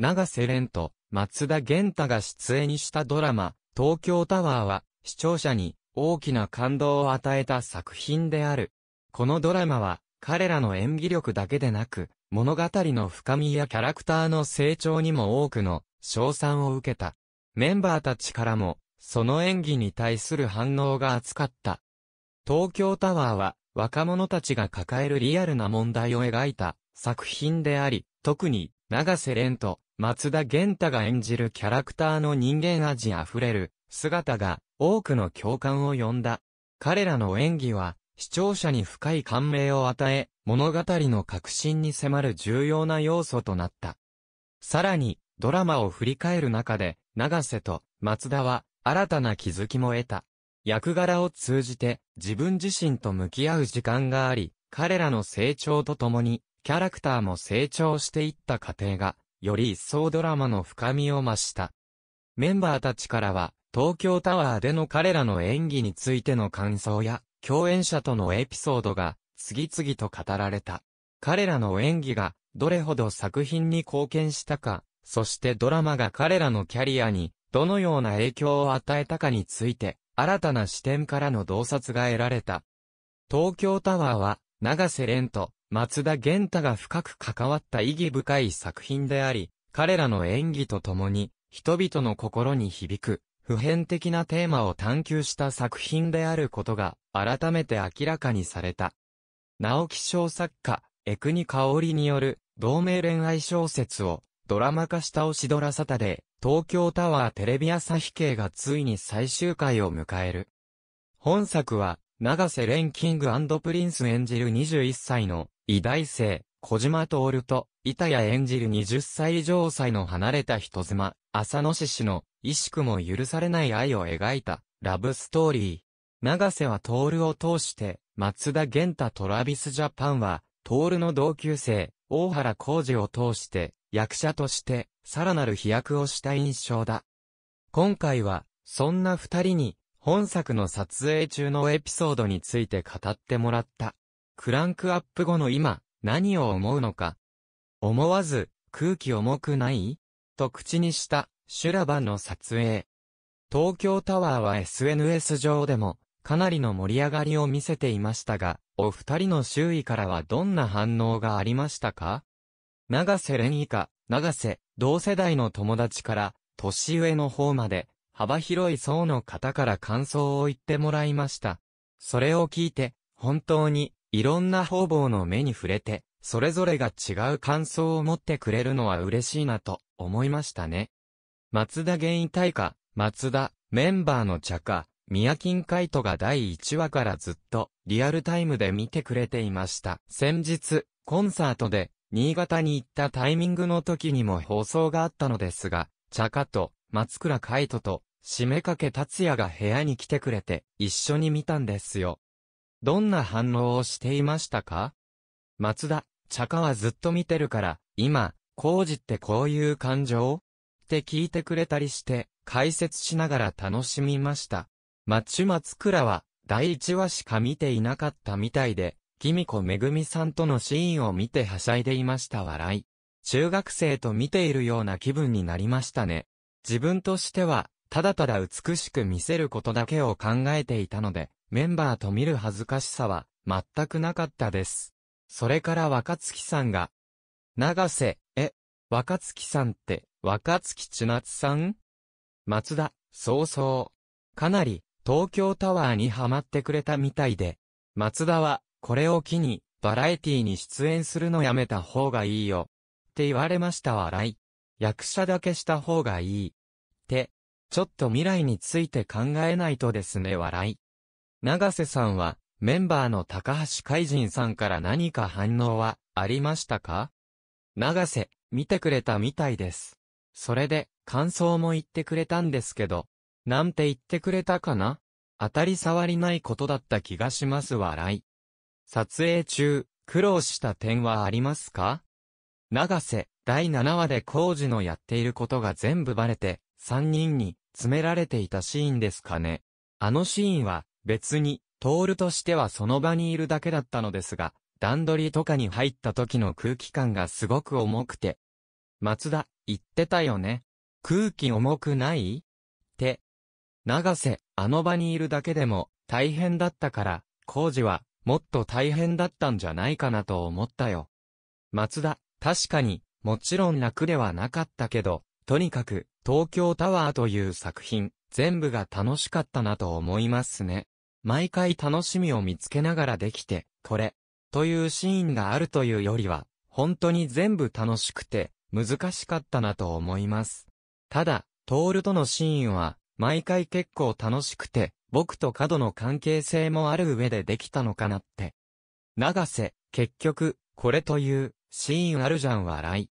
長瀬廉と松田玄太が出演したドラマ、東京タワーは、視聴者に大きな感動を与えた作品である。このドラマは、彼らの演技力だけでなく、物語の深みやキャラクターの成長にも多くの賞賛を受けた。メンバーたちからも、その演技に対する反応が厚かった。東京タワーは、若者たちが抱えるリアルな問題を描いた作品であり、特に、長瀬廉と松田玄太が演じるキャラクターの人間味あふれる姿が多くの共感を呼んだ。彼らの演技は視聴者に深い感銘を与え、物語の核心に迫る重要な要素となった。さらに、ドラマを振り返る中で、長瀬と松田は新たな気づきも得た。役柄を通じて自分自身と向き合う時間があり、彼らの成長とともに、キャラクターも成長していった過程がより一層ドラマの深みを増した。メンバーたちからは、東京タワーでの彼らの演技についての感想や、共演者とのエピソードが、次々と語られた。彼らの演技が、どれほど作品に貢献したか、そしてドラマが彼らのキャリアに、どのような影響を与えたかについて、新たな視点からの洞察が得られた。東京タワーは、長瀬廉と、松田玄太が深く関わった意義深い作品であり、彼らの演技とともに、人々の心に響く、普遍的なテーマを探求した作品であることが、改めて明らかにされた。直木賞作家、江国香織による、同名恋愛小説を、ドラマ化したオシドラサタで、東京タワーテレビ朝日系がついに最終回を迎える。本作は、長瀬廉キングプリンス演じる21歳の偉大生、小島徹と、板谷演じる20歳以上歳の離れた人妻、浅野志氏の、意識も許されない愛を描いた、ラブストーリー。長瀬は徹を通して、松田玄太トラビスジャパンは、徹の同級生、大原浩二を通して、役者として、さらなる飛躍をした印象だ。今回は、そんな二人に、本作の撮影中のエピソードについて語ってもらった。クランクアップ後の今、何を思うのか。思わず、空気重くないと口にした、シュラバの撮影。東京タワーは SNS 上でも、かなりの盛り上がりを見せていましたが、お二人の周囲からはどんな反応がありましたか長瀬廉以下、長瀬、同世代の友達から、年上の方まで、幅広い層の方から感想を言ってもらいました。それを聞いて、本当に、いろんな方々の目に触れて、それぞれが違う感想を持ってくれるのは嬉しいなと思いましたね。松田原因大化、松田、メンバーの茶化、宮金カイトが第1話からずっとリアルタイムで見てくれていました。先日、コンサートで新潟に行ったタイミングの時にも放送があったのですが、茶化と松倉海斗と締めかけ達也が部屋に来てくれて、一緒に見たんですよ。どんな反応をしていましたか松田、茶化はずっと見てるから、今、工事ってこういう感情って聞いてくれたりして、解説しながら楽しみました。松松倉は、第1話しか見ていなかったみたいで、キミコめぐみさんとのシーンを見てはしゃいでいました笑い。中学生と見ているような気分になりましたね。自分としては、ただただ美しく見せることだけを考えていたので、メンバーと見る恥ずかしさは、全くなかったです。それから若月さんが、長瀬、え、若月さんって、若月千夏さん松田、そうそう。かなり、東京タワーにハマってくれたみたいで、松田は、これを機に、バラエティに出演するのやめた方がいいよ。って言われました笑い。役者だけした方がいい。って、ちょっと未来について考えないとですね笑い。長瀬さんは、メンバーの高橋海人さんから何か反応はありましたか長瀬、見てくれたみたいです。それで、感想も言ってくれたんですけど、なんて言ってくれたかな当たり障りないことだった気がします笑い。撮影中、苦労した点はありますか長瀬、第7話で工事のやっていることが全部バレて、3人に詰められていたシーンですかね。あのシーンは、別に、トールとしてはその場にいるだけだったのですが、段取りとかに入った時の空気感がすごく重くて。松田、言ってたよね。空気重くないって。長瀬、あの場にいるだけでも、大変だったから、工事は、もっと大変だったんじゃないかなと思ったよ。松田、確かに、もちろん楽ではなかったけど、とにかく、東京タワーという作品、全部が楽しかったなと思いますね。毎回楽しみを見つけながらできて、これ、というシーンがあるというよりは、本当に全部楽しくて、難しかったなと思います。ただ、トールとのシーンは、毎回結構楽しくて、僕と角の関係性もある上でできたのかなって。長瀬、結局、これという、シーンあるじゃん笑い。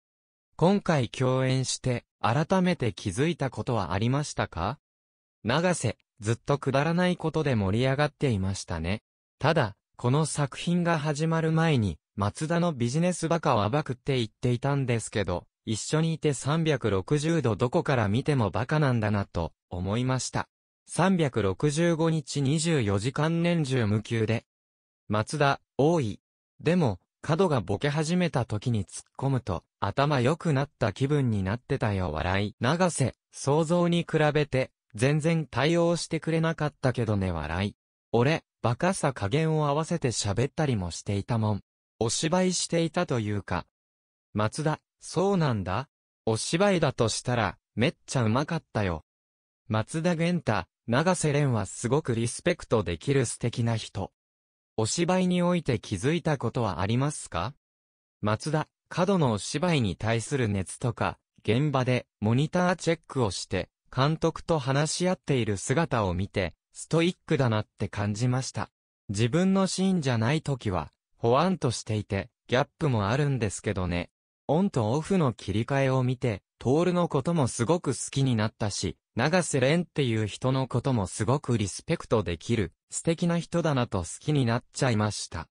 今回共演して、改めて気づいたことはありましたか長瀬、ずっとくだらないことで盛り上がっていましたね。ただ、この作品が始まる前に、松田のビジネスバカを暴くって言っていたんですけど、一緒にいて360度どこから見てもバカなんだなと思いました。365日24時間年中無休で。松田、多い。でも、角がボケ始めた時に突っ込むと、頭良くなった気分になってたよ笑い。長瀬、想像に比べて、全然対応してくれなかったけどね笑い。俺、バカさ加減を合わせて喋ったりもしていたもん。お芝居していたというか。松田、そうなんだ。お芝居だとしたら、めっちゃうまかったよ。松田玄太、長瀬廉はすごくリスペクトできる素敵な人。お芝居において気づいたことはありますか松田、角のお芝居に対する熱とか、現場でモニターチェックをして、監督と話し合っている姿を見て、ストイックだなって感じました。自分のシーンじゃない時は、保安としていて、ギャップもあるんですけどね。オンとオフの切り替えを見て、トールのこともすごく好きになったし、長瀬廉っていう人のこともすごくリスペクトできる、素敵な人だなと好きになっちゃいました。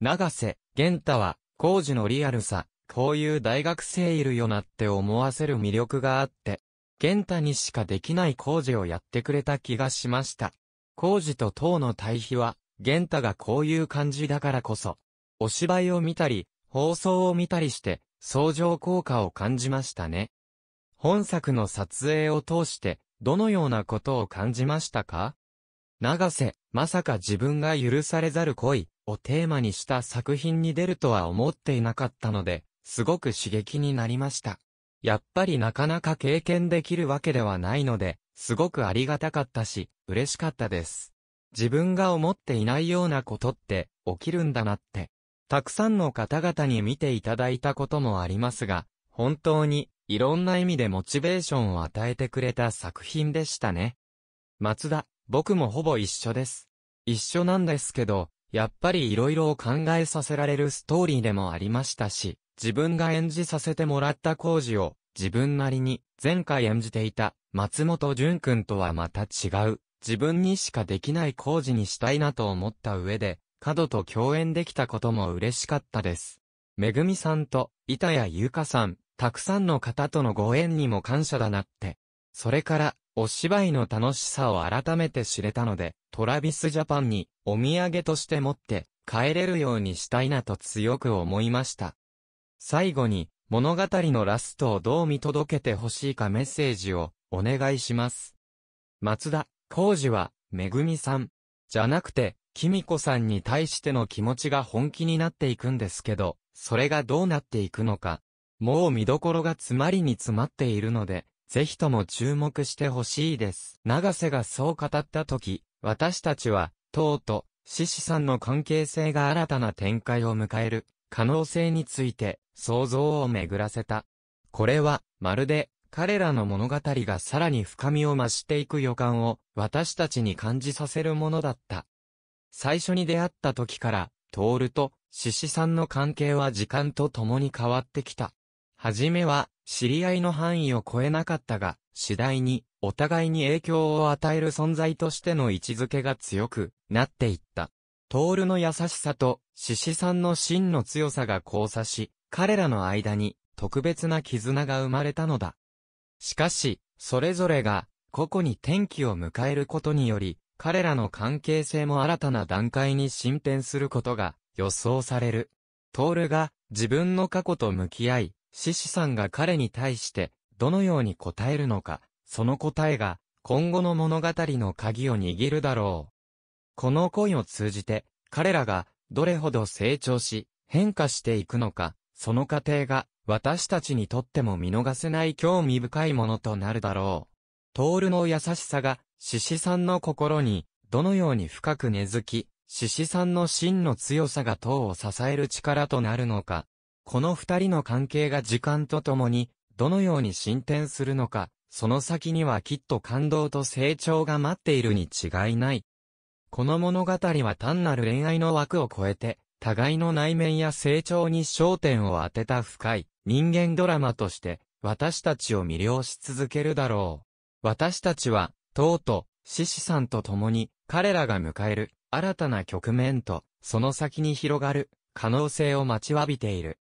長瀬、玄太は、工事のリアルさ、こういう大学生いるよなって思わせる魅力があって、玄太にしかできない工事をやってくれた気がしました。工事と党の対比は、玄太がこういう感じだからこそ、お芝居を見たり、放送を見たりして、相乗効果を感じましたね。本作の撮影を通して、どのようなことを感じましたか長瀬、まさか自分が許されざる恋をテーマにした作品に出るとは思っていなかったので、すごく刺激になりました。やっぱりなかなか経験できるわけではないので、すごくありがたかったし、嬉しかったです。自分が思っていないようなことって起きるんだなって。たくさんの方々に見ていただいたこともありますが、本当に、いろんな意味でモチベーションを与えてくれた作品でしたね。松田、僕もほぼ一緒です。一緒なんですけど、やっぱりいろいを考えさせられるストーリーでもありましたし、自分が演じさせてもらった工事を、自分なりに、前回演じていた、松本淳んとはまた違う、自分にしかできない工事にしたいなと思った上で、角と共演できたことも嬉しかったです。めぐみさんと、板谷優かさん、たくさんの方とのご縁にも感謝だなって。それから、お芝居の楽しさを改めて知れたので、トラビスジャパンにお土産として持って帰れるようにしたいなと強く思いました。最後に、物語のラストをどう見届けてほしいかメッセージをお願いします。松田、浩二は、めぐみさん、じゃなくて、キミコさんに対しての気持ちが本気になっていくんですけど、それがどうなっていくのか。もう見どころが詰まりに詰まっているので、ぜひとも注目してほしいです。長瀬がそう語った時、私たちは、とうと、獅子さんの関係性が新たな展開を迎える、可能性について、想像を巡らせた。これは、まるで、彼らの物語がさらに深みを増していく予感を、私たちに感じさせるものだった。最初に出会った時から、トルと獅子さんの関係は時間と共に変わってきた。はじめは、知り合いの範囲を超えなかったが、次第に、お互いに影響を与える存在としての位置づけが強くなっていった。トルの優しさと、獅子さんの真の強さが交差し、彼らの間に、特別な絆が生まれたのだ。しかし、それぞれが、個々に転機を迎えることにより、彼らの関係性も新たな段階に進展することが予想される。トールが自分の過去と向き合い、獅子さんが彼に対してどのように答えるのか、その答えが今後の物語の鍵を握るだろう。この恋を通じて彼らがどれほど成長し変化していくのか、その過程が私たちにとっても見逃せない興味深いものとなるだろう。トールの優しさが獅子さんの心に、どのように深く根付き、獅子さんの真の強さが党を支える力となるのか。この二人の関係が時間とともに、どのように進展するのか、その先にはきっと感動と成長が待っているに違いない。この物語は単なる恋愛の枠を超えて、互いの内面や成長に焦点を当てた深い人間ドラマとして、私たちを魅了し続けるだろう。私たちは、とうと、獅子さんと共に、彼らが迎える、新たな局面と、その先に広がる、可能性を待ちわびている。